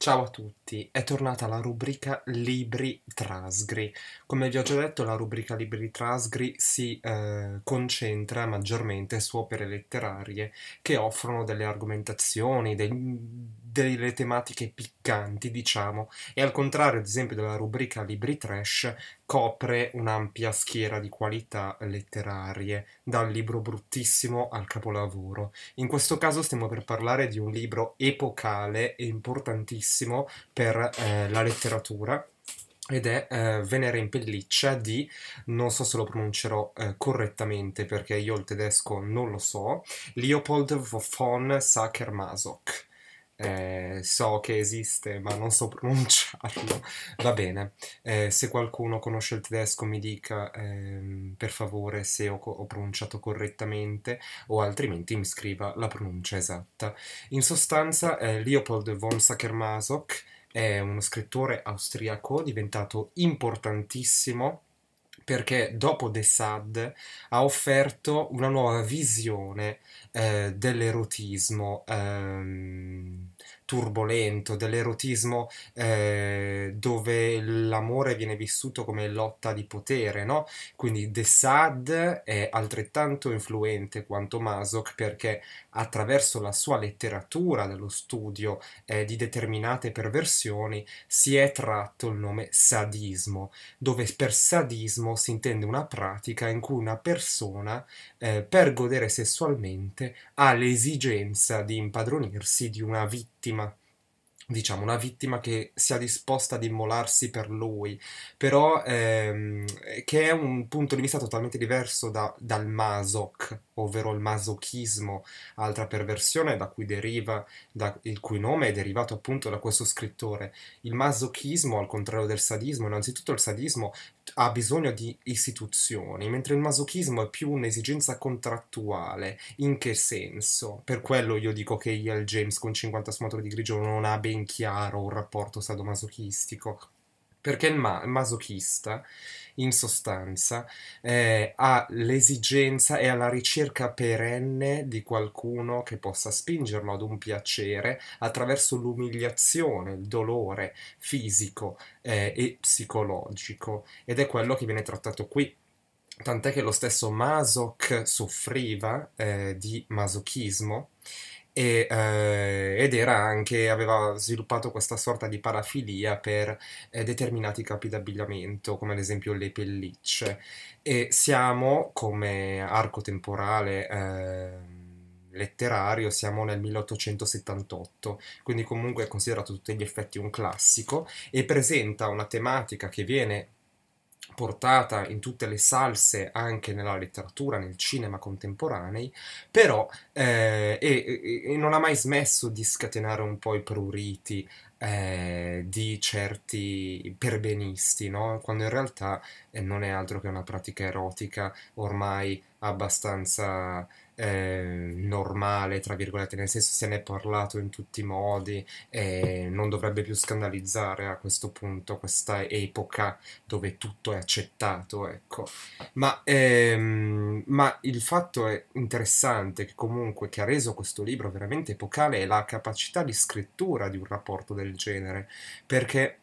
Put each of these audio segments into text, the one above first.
Ciao a tutti, è tornata la rubrica Libri Trasgri. Come vi ho già detto, la rubrica Libri Trasgri si eh, concentra maggiormente su opere letterarie che offrono delle argomentazioni, dei, delle tematiche piccanti, diciamo, e al contrario, ad esempio, della rubrica Libri Trash, copre un'ampia schiera di qualità letterarie, dal libro bruttissimo al capolavoro. In questo caso stiamo per parlare di un libro epocale e importantissimo per eh, la letteratura, ed è eh, Venere in pelliccia di, non so se lo pronuncerò eh, correttamente perché io il tedesco non lo so, Leopold von Sacher-Masoch. Eh, so che esiste, ma non so pronunciarlo. Va bene, eh, se qualcuno conosce il tedesco mi dica ehm, per favore se ho, ho, pronunciato correttamente o altrimenti mi scriva la pronuncia esatta. In sostanza, eh, Leopold von sacher è uno scrittore austriaco diventato importantissimo perché dopo The Sad ha offerto una nuova visione eh, dell'erotismo. Ehm turbolento, dell'erotismo eh, dove l'amore viene vissuto come lotta di potere, no? Quindi The Sad è altrettanto influente quanto Masoch perché attraverso la sua letteratura dello studio eh, di determinate perversioni si è tratto il nome sadismo, dove per sadismo si intende una pratica in cui una persona eh, per godere sessualmente ha l'esigenza di impadronirsi di una vittima diciamo, una vittima che sia disposta ad immolarsi per lui, però ehm, che è un punto di vista totalmente diverso da, dal masoch, ovvero il masochismo, altra perversione da cui deriva, da, il cui nome è derivato appunto da questo scrittore. Il masochismo, al contrario del sadismo, innanzitutto il sadismo ha bisogno di istituzioni, mentre il masochismo è più un'esigenza contrattuale. In che senso? Per quello io dico che il James con 50 sfumature di grigio non ha ben in chiaro un rapporto sadomasochistico perché il, ma masochista in sostanza eh, ha l'esigenza e alla ricerca perenne di qualcuno che possa spingerlo ad un piacere attraverso l'umiliazione, il dolore fisico eh, e psicologico ed è quello che viene trattato qui. Tant'è che lo stesso Masoch soffriva eh, di masochismo e, eh, ed era anche, aveva sviluppato questa sorta di parafilia per eh, determinati capi d'abbigliamento, come ad esempio le pellicce. E siamo, come arco temporale eh, letterario, siamo nel 1878, quindi comunque è considerato a tutti gli effetti un classico e presenta una tematica che viene portata in tutte le salse anche nella letteratura, nel cinema contemporanei, però eh, e, e non ha mai smesso di scatenare un po' i pruriti eh, di certi perbenisti, no? quando in realtà eh, non è altro che una pratica erotica ormai abbastanza eh, normale, tra virgolette, nel senso se ne è parlato in tutti i modi e non dovrebbe più scandalizzare a questo punto, questa epoca dove tutto è accettato, ecco. Ma, ehm, ma il fatto è interessante che comunque che ha reso questo libro veramente epocale è la capacità di scrittura di un rapporto del genere, perché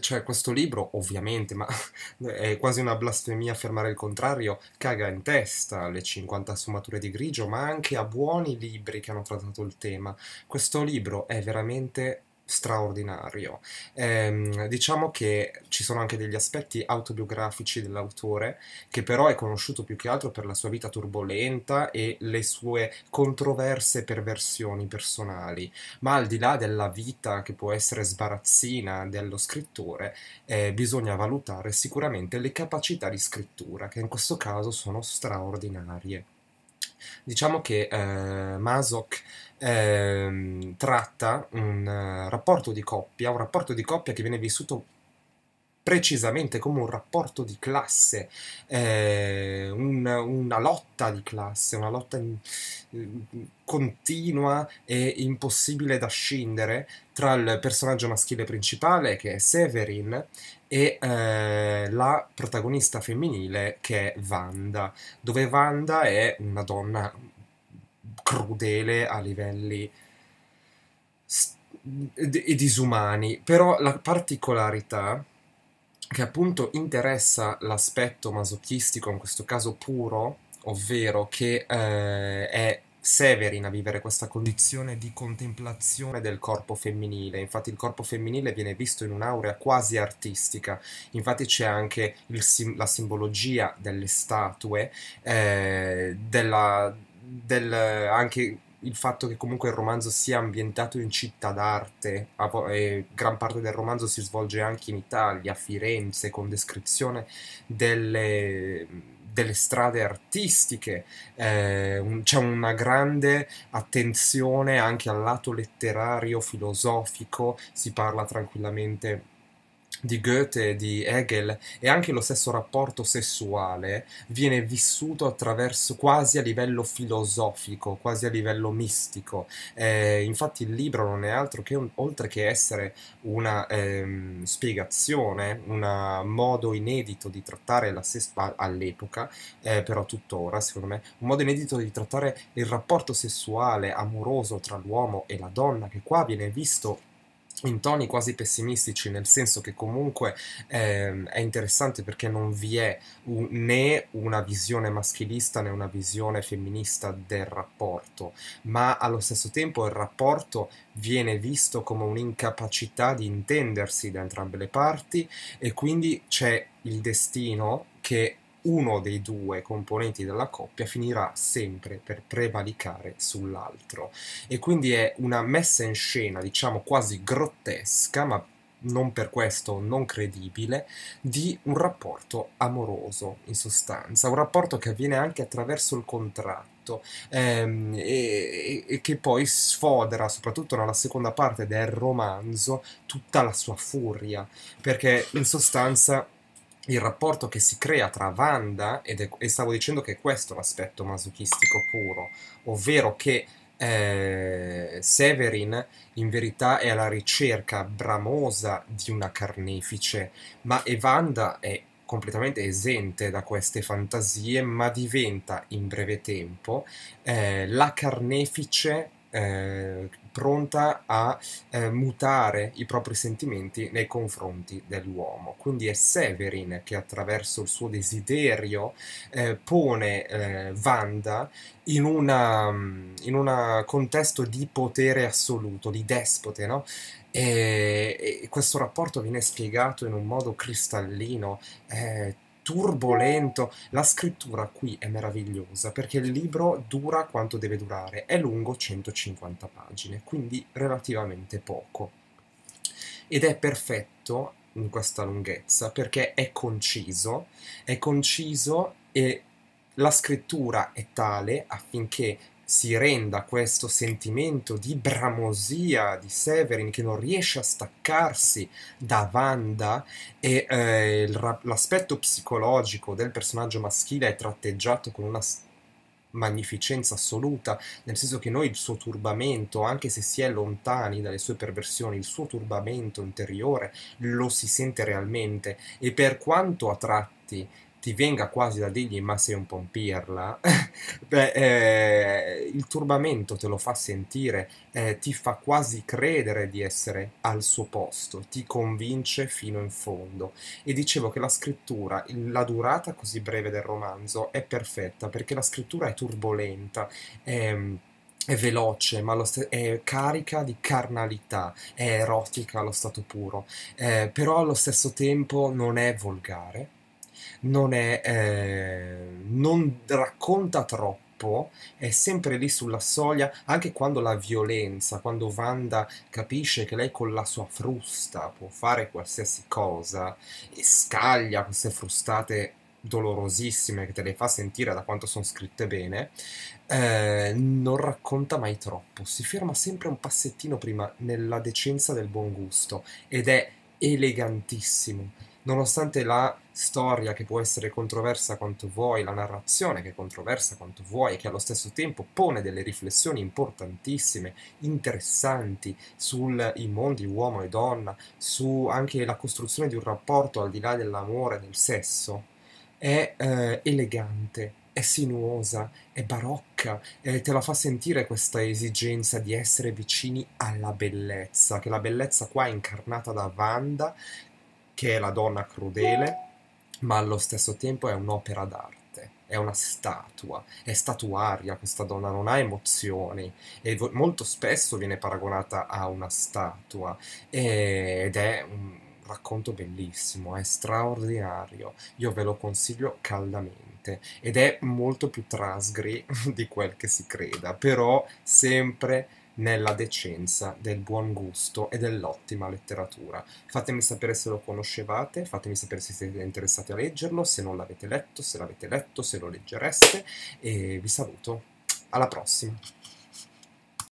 cioè, questo libro, ovviamente, ma è quasi una blasfemia affermare il contrario, caga in testa le 50 sfumature di grigio, ma anche a buoni libri che hanno trattato il tema. Questo libro è veramente straordinario. Ehm, diciamo che ci sono anche degli aspetti autobiografici dell'autore, che però è conosciuto più che altro per la sua vita turbolenta e le sue controverse perversioni personali, ma al di là della vita che può essere sbarazzina dello scrittore, eh, bisogna valutare sicuramente le capacità di scrittura, che in questo caso sono straordinarie. Diciamo che eh, Masok eh, tratta un eh, rapporto di coppia, un rapporto di coppia che viene vissuto precisamente come un rapporto di classe, eh, un, una lotta di classe, una lotta in, eh, continua e impossibile da scindere tra il personaggio maschile principale che è Severin e eh, la protagonista femminile che è Wanda, dove Wanda è una donna crudele a livelli st- e disumani, però la particolarità che appunto interessa l'aspetto masochistico, in questo caso puro, ovvero che eh, è Severin a vivere questa condizione di contemplazione del corpo femminile. Infatti il corpo femminile viene visto in un'aurea quasi artistica. Infatti c'è anche sim- la simbologia delle statue, eh, della, del, anche il fatto che comunque il romanzo sia ambientato in città d'arte, e gran parte del romanzo si svolge anche in Italia, a Firenze, con descrizione delle, delle strade artistiche, eh, un, c'è una grande attenzione anche al lato letterario, filosofico, si parla tranquillamente di Goethe di Hegel e anche lo stesso rapporto sessuale viene vissuto attraverso quasi a livello filosofico, quasi a livello mistico. Eh, infatti il libro non è altro che un, oltre che essere una ehm, spiegazione, un modo inedito di trattare la sessualità all'epoca, eh, però tuttora secondo me, un modo inedito di trattare il rapporto sessuale amoroso tra l'uomo e la donna che qua viene visto in toni quasi pessimistici, nel senso che comunque eh, è interessante perché non vi è un, né una visione maschilista né una visione femminista del rapporto, ma allo stesso tempo il rapporto viene visto come un'incapacità di intendersi da entrambe le parti e quindi c'è il destino che uno dei due componenti della coppia finirà sempre per prevalicare sull'altro e quindi è una messa in scena diciamo quasi grottesca ma non per questo non credibile, di un rapporto amoroso in sostanza, un rapporto che avviene anche attraverso il contratto ehm, e, e, che poi sfodera, soprattutto nella seconda parte del romanzo, tutta la sua furia, perché in sostanza il rapporto che si crea tra Wanda, ed è, e stavo dicendo che questo è l'aspetto masochistico puro, ovvero che eh, Severin in verità è alla ricerca bramosa di una carnefice, ma Evanda è completamente esente da queste fantasie, ma diventa in breve tempo eh, la carnefice eh, pronta a eh, mutare i propri sentimenti nei confronti dell'uomo. Quindi è Severin che attraverso il suo desiderio eh, pone eh, Wanda in, un mm, contesto di potere assoluto, di despote, no? e, e, questo rapporto viene spiegato in un modo cristallino eh, turbolento. La scrittura qui è meravigliosa perché il libro dura quanto deve durare, è lungo 150 pagine, quindi relativamente poco. Ed è perfetto in questa lunghezza perché è conciso, è conciso e la scrittura è tale affinché si renda questo sentimento di bramosia di Severin che non riesce a staccarsi da Wanda e eh, l'aspetto psicologico del personaggio maschile è tratteggiato con una magnificenza assoluta, nel senso che noi il suo turbamento, anche se si è lontani dalle sue perversioni, il suo turbamento interiore lo si sente realmente e per quanto a tratti ti venga quasi da dirgli ma sei un pompirla, beh, eh, il turbamento te lo fa sentire, eh, ti fa quasi credere di essere al suo posto, ti convince fino in fondo. E dicevo che la scrittura, la durata così breve del romanzo è perfetta perché la scrittura è turbolenta. È, è veloce, ma st- è carica di carnalità, è erotica allo stato puro, eh, però allo stesso tempo non è volgare, non, è, eh, non racconta troppo è sempre lì sulla soglia, anche quando la violenza, quando Wanda capisce che lei con la sua frusta può fare qualsiasi cosa e scaglia queste frustate dolorosissime che te le fa sentire da quanto sono scritte bene, eh, non racconta mai troppo, si ferma sempre un passettino prima nella decenza del buon gusto ed è elegantissimo nonostante la storia che può essere controversa quanto vuoi, la narrazione che è controversa quanto vuoi e che allo stesso tempo pone delle riflessioni importantissime, interessanti sui mondi uomo e donna, su anche la costruzione di un rapporto al di là dell'amore del sesso, è eh, elegante, è sinuosa, è barocca, eh, te la fa sentire questa esigenza di essere vicini alla bellezza, che la bellezza qua è incarnata da Wanda che è la donna crudele, ma allo stesso tempo è un'opera d'arte è una statua, è statuaria, questa donna non ha emozioni e molto spesso viene paragonata a una statua ed è un racconto bellissimo, è straordinario, io ve lo consiglio caldamente ed è molto più trasgri di quel che si creda, però sempre nella decenza, del buon gusto e dell'ottima letteratura. Fatemi sapere se lo conoscevate, fatemi sapere se siete interessati a leggerlo, se non l'avete letto, se l'avete letto, se lo leggereste e vi saluto. Alla prossima!